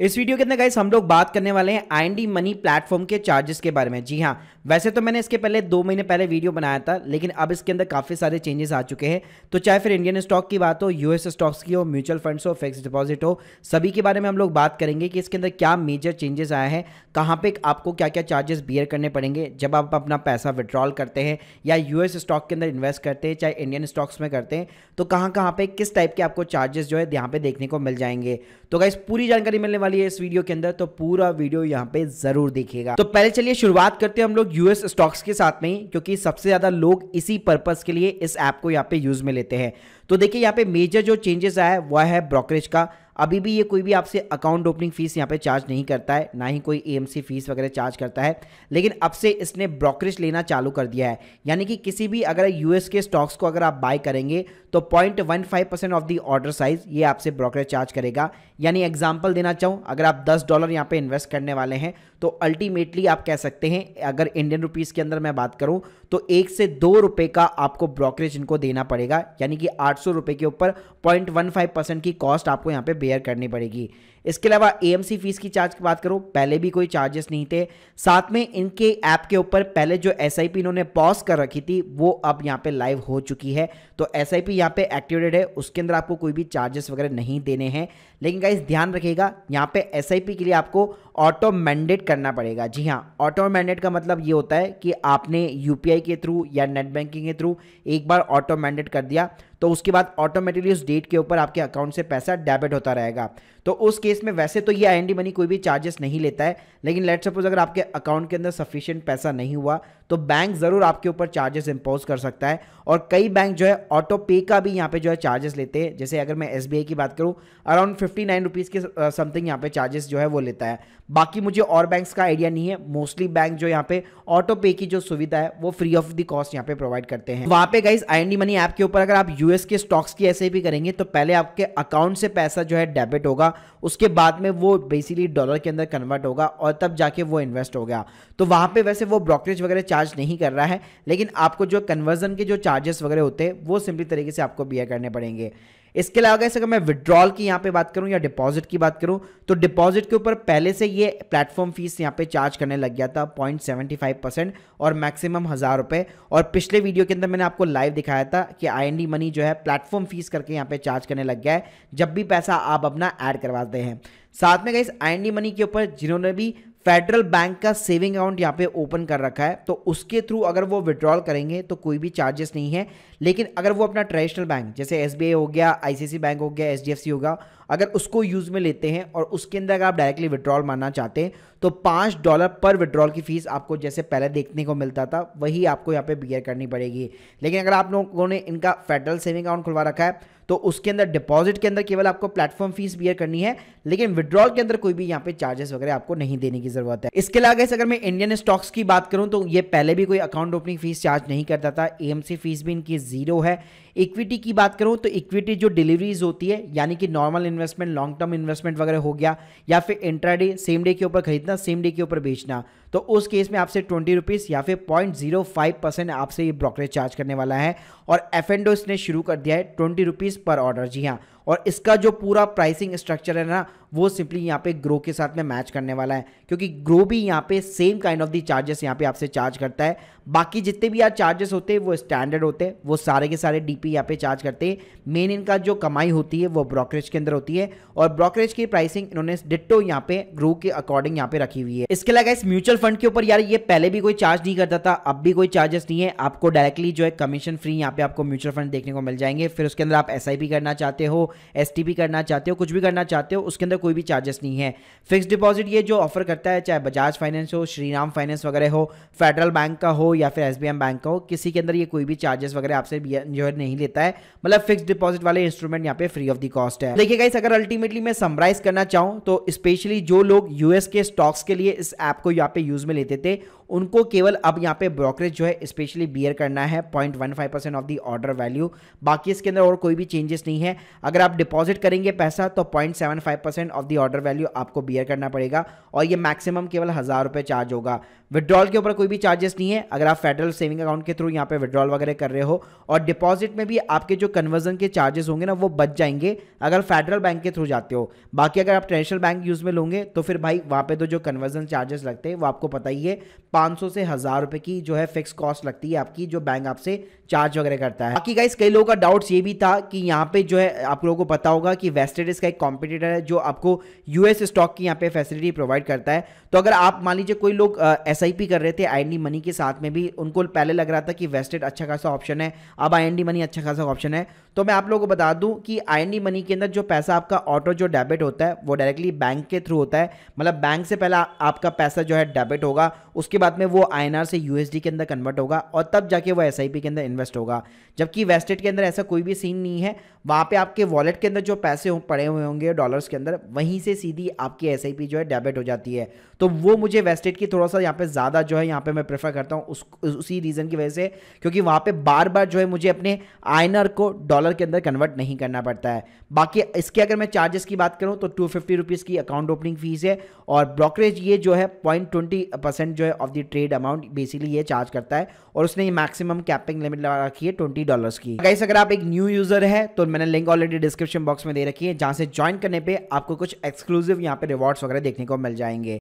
इस वीडियो के अंदर गाइस हम लोग बात करने वाले हैं आई मनी प्लेटफॉर्म के चार्जेस के बारे में जी हाँ वैसे तो मैंने इसके पहले दो महीने पहले वीडियो बनाया था लेकिन अब इसके अंदर काफ़ी सारे चेंजेस आ चुके हैं तो चाहे फिर इंडियन स्टॉक की बात हो यूएस स्टॉक्स की हो म्यूचुअल फंड्स हो फिक्स डिपॉजिट हो सभी के बारे में हम लोग बात करेंगे कि इसके अंदर क्या मेजर चेंजेस आए हैं कहाँ पर आपको क्या क्या चार्जेस बियर करने पड़ेंगे जब आप अपना पैसा विड्रॉल करते हैं या यूएस स्टॉक के अंदर इन्वेस्ट करते हैं चाहे इंडियन स्टॉक्स में करते हैं तो कहाँ कहाँ पर किस टाइप के आपको चार्जेस जो है यहाँ पर देखने को मिल जाएंगे तो गाइस पूरी जानकारी मिलने वाली है इस वीडियो के अंदर तो पूरा वीडियो यहाँ पे जरूर देखिएगा तो पहले चलिए शुरुआत करते हैं हम लोग यूएस स्टॉक्स के साथ में क्योंकि सबसे ज्यादा लोग इसी पर्पज के लिए इस ऐप को यहाँ पे यूज में लेते हैं तो देखिए यहाँ पे मेजर जो चेंजेस आया है वह है ब्रोकरेज का अभी भी ये कोई भी आपसे अकाउंट ओपनिंग फीस यहाँ पे चार्ज नहीं करता है ना ही कोई एएमसी फीस वगैरह चार्ज करता है लेकिन अब से इसने ब्रोकरेज लेना चालू कर दिया है यानी कि किसी भी अगर यूएस के स्टॉक्स को अगर आप बाय करेंगे तो point one five percent of the order size ये आपसे ब्रोकरेज चार्ज करेगा यानी एग्जाम्पल देना चाहूँ अगर आप दस डॉलर यहाँ पर इन्वेस्ट करने वाले हैं तो अल्टीमेटली आप कह सकते हैं अगर इंडियन रुपीज़ के अंदर मैं बात करूँ तो एक से दो रुपये का आपको ब्रोकरेज इनको देना पड़ेगा यानी कि आठ आठ सौ रुपए के ऊपर पॉइंट वन फाइव परसेंट की कॉस्ट आपको यहाँ पे बेयर करनी पड़ेगी इसके अलावा ए फीस की चार्ज की बात करूँ पहले भी कोई चार्जेस नहीं थे साथ में इनके ऐप के ऊपर पहले जो एस इन्होंने पॉज कर रखी थी वो अब यहाँ पे लाइव हो चुकी है तो एस आई पी यहाँ पे एक्टिवेटेड है उसके अंदर आपको कोई भी चार्जेस वगैरह नहीं देने हैं लेकिन गाइस ध्यान रखिएगा यहाँ पे एस के लिए आपको ऑटो मैंडेट करना पड़ेगा जी हाँ ऑटो मैंडेट का मतलब ये होता है कि आपने यू के थ्रू या नेट बैंकिंग के थ्रू एक बार ऑटो मैंडेट कर दिया तो उसके बाद ऑटोमेटिकली उस डेट के ऊपर आपके अकाउंट से पैसा डेबिट होता रहेगा तो उस केस केस में वैसे तो ये आई मनी कोई भी चार्जेस नहीं लेता है लेकिन लेट सपोज अगर आपके अकाउंट के अंदर सफिशियंट पैसा नहीं हुआ तो बैंक ज़रूर आपके ऊपर चार्जेस इम्पोज कर सकता है और कई बैंक जो है ऑटो पे का भी यहाँ पे जो है चार्जेस लेते हैं जैसे अगर मैं एस की बात करूँ अराउंड फिफ्टी नाइन रुपीज़ के समथिंग uh, यहाँ पे चार्जेस जो है वो लेता है बाकी मुझे और बैंक्स का आइडिया नहीं है मोस्टली बैंक जो यहाँ पे ऑटो पे की जो सुविधा है वो फ्री ऑफ द कॉस्ट यहाँ पे प्रोवाइड करते हैं वहाँ पे गाइज आई मनी ऐप के ऊपर अगर आप यूएस के स्टॉक्स की ऐसे भी करेंगे तो पहले आपके अकाउंट से पैसा जो है डेबिट होगा उसके बाद में वो बेसिकली डॉलर के अंदर कन्वर्ट होगा और तब जाके वो इन्वेस्ट हो गया तो वहाँ पे वैसे वो ब्रोकरेज वगैरह चार्ज नहीं कर रहा है लेकिन आपको जो कन्वर्जन के जो चार्जेस वगैरह होते हैं वो सिंपली तरीके से आपको बियर करने पड़ेंगे इसके अलावा अगर अगर मैं विड्रॉल की यहाँ पे बात करूँ या डिपॉजिट की बात करूँ तो डिपॉजिट के ऊपर पहले से ये प्लेटफॉर्म फीस यहाँ पे चार्ज करने लग गया था पॉइंट सेवेंटी फाइव परसेंट और मैक्सिमम हज़ार रुपये और पिछले वीडियो के अंदर मैंने आपको लाइव दिखाया था कि आई मनी जो है प्लेटफॉर्म फीस करके यहाँ पे चार्ज करने लग गया है जब भी पैसा आप अपना ऐड करवाते हैं साथ में गई आई मनी के ऊपर जिन्होंने भी फेडरल बैंक का सेविंग अकाउंट यहाँ पे ओपन कर रखा है तो उसके थ्रू अगर वो विड्रॉल करेंगे तो कोई भी चार्जेस नहीं है लेकिन अगर वो अपना ट्रेडिशनल बैंक जैसे एस हो गया आई बैंक हो गया एच होगा अगर उसको यूज़ में लेते हैं और उसके अंदर अगर आप डायरेक्टली विड्रॉल मारना चाहते हैं तो पाँच डॉलर पर विड्रॉल की फ़ीस आपको जैसे पहले देखने को मिलता था वही आपको यहाँ पे बियर करनी पड़ेगी लेकिन अगर आप लोगों ने इनका फेडरल सेविंग अकाउंट खुलवा रखा है तो उसके अंदर डिपॉजिट के अंदर केवल आपको प्लेटफॉर्म फीस बियर करनी है लेकिन विड्रॉल के अंदर कोई भी यहाँ पे चार्जेस वगैरह आपको नहीं देने की जरूरत है इसके अलावा अगर मैं इंडियन स्टॉक्स की बात करूँ तो ये पहले भी कोई अकाउंट ओपनिंग फीस चार्ज नहीं करता था एएमसी फीस भी इनकी जीरो है इक्विटी की बात करूँ तो इक्विटी जो डिलीवरीज होती है यानी कि normal investment long term investment वगैरह हो गया या फिर इंट्राडे सेम डे के ऊपर खरीदना था सेम डे के ऊपर बेचना तो उस केस में आपसे ट्वेंटी रुपीज़ या फिर पॉइंट जीरो फाइव परसेंट आपसे ये ब्रोकरेज चार्ज करने वाला है और एफ एंडो इसने शुरू कर दिया है ट्वेंटी रुपीज़ पर ऑर्डर जी हाँ और इसका जो पूरा प्राइसिंग स्ट्रक्चर है ना वो सिंपली यहाँ पे ग्रो के साथ में मैच करने वाला है क्योंकि ग्रो भी यहाँ पे same kind of the charges यहाँ पे आपसे चार्ज करता है बाकी जितने भी यार चार्जेस होते हैं वो स्टैंडर्ड होते हैं वो सारे के सारे डीपी यहाँ पे चार्ज करते हैं मेन इनका जो कमाई होती है वो ब्रोकरेज के अंदर होती है और ब्रोकरेज की प्राइसिंग इन्होंने डिट्टो यहाँ पे ग्रो के अकॉर्डिंग यहाँ पे रखी हुई है इसके अलावा इस म्यूचुअल फंड के ऊपर यार ये पहले भी कोई चार्ज नहीं करता था अब भी कोई चार्जेस नहीं है आपको डायरेक्टली जो है कमीशन फ्री यहाँ पे आपको म्यूचुअल फंड देखने को मिल जाएंगे फिर उसके अंदर आप एस करना चाहते हो एस करना चाहते हो कुछ भी करना चाहते हो उसके अंदर कोई भी चार्जेस नहीं है फिक्स डिपॉजिट ये जो ऑफर करता है चाहे बजाज फाइनेंस हो श्रीराम फाइनेंस वगैरह हो फेडरल बैंक का हो या फिर एस बैंक का हो किसी के अंदर ये कोई भी चार्जेस वगैरह आपसे जो नहीं लेता है मतलब फिक्स डिपॉजिट वाले इंस्ट्रूमेंट यहाँ पे फ्री ऑफ दी कॉस्ट है देखिए गाइस अगर अल्टीमेटली मैं समराइज करना चाहूँ तो स्पेशली जो लोग यूएस के स्टॉक्स के लिए इस ऐप को यहाँ पे यूज में लेते थे उनको केवल अब यहाँ पे ब्रोकरेज जो है स्पेशली बियर करना है point one five percent of the order value बाकी इसके अंदर और कोई भी चेंजेस नहीं है अगर आप डिपॉजिट करेंगे पैसा तो point seven five percent of the order value आपको बियर करना पड़ेगा और ये मैक्सिमम केवल हज़ार रुपये चार्ज होगा विड्रॉल के ऊपर कोई भी चार्जेस नहीं है अगर आप फेडरल सेविंग अकाउंट के थ्रू यहाँ पे विड्रॉल वगैरह कर रहे हो और डिपॉजिट में भी आपके जो कन्वर्जन के चार्जेस होंगे ना वो बच जाएंगे अगर फेडरल बैंक के थ्रू जाते हो बाकी अगर आप ट्रेडिशनल बैंक यूज़ में लोगे तो फिर भाई वहाँ पे तो जो कन्वर्जन चार्जेस लगते हैं वो आपको पता ही है 500 से हज़ार रुपए की जो है फिक्स कॉस्ट लगती है आपकी जो बैंक आपसे चार्ज वगैरह करता है बाकी गाइस कई लोगों का डाउट्स ये भी था कि यहाँ पे जो है आप लोगों को पता होगा कि वेस्टेड का एक कॉम्पिटिटर है जो आपको यूएस स्टॉक की यहाँ पे फैसिलिटी प्रोवाइड करता है तो अगर आप मान लीजिए कोई लोग एस कर रहे थे आई मनी के साथ में भी उनको पहले लग रहा था कि वेस्टेड अच्छा खासा ऑप्शन है अब आई मनी अच्छा खासा ऑप्शन है तो मैं आप लोगों को बता दूँ कि आई मनी के अंदर जो पैसा आपका ऑटो जो डेबिट होता है वो डायरेक्टली बैंक के थ्रू होता है मतलब बैंक से पहले आपका पैसा जो है डेबिट होगा उसके बाद में वो आईएनआर से यूएसडी के अंदर कन्वर्ट होगा और तब जाके वो एसआईपी के अंदर इन्वेस्ट होगा जबकि वेस्टेड के अंदर ऐसा कोई भी सीन नहीं है वहाँ पे आपके वॉलेट के अंदर जो पैसे हो, पड़े हुए होंगे डॉलर्स के अंदर वहीं से सीधी आपकी एस जो है डेबिट हो जाती है तो वो मुझे वेस्टेड की थोड़ा सा यहाँ पर ज़्यादा जो है यहाँ पर मैं प्रेफर करता हूँ उस, उसी रीज़न की वजह से क्योंकि वहाँ पर बार बार जो है मुझे अपने आयनर को डॉलर के अंदर कन्वर्ट नहीं करना पड़ता है बाकी इसके अगर मैं चार्जेस की बात करूँ तो टू फिफ्टी की अकाउंट ओपनिंग फीस है और ब्रोकरेज ये जो है पॉइंट ट्वेंटी परसेंट जो है of the trade amount basically ये चार्ज करता है और उसने मैक्सिमम कैपिंग लिमिट लगा रखी है ट्वेंटी डॉलर्स की गाइस अगर आप एक न्यू यूजर है तो मैंने लिंक ऑलरेडी डिस्क्रिप्शन बॉक्स में दे रखी है जहां से ज्वाइन करने पर आपको कुछ एक्सक्लूसिव यहाँ पे रिवॉर्ड्स वगैरह देखने को मिल जाएंगे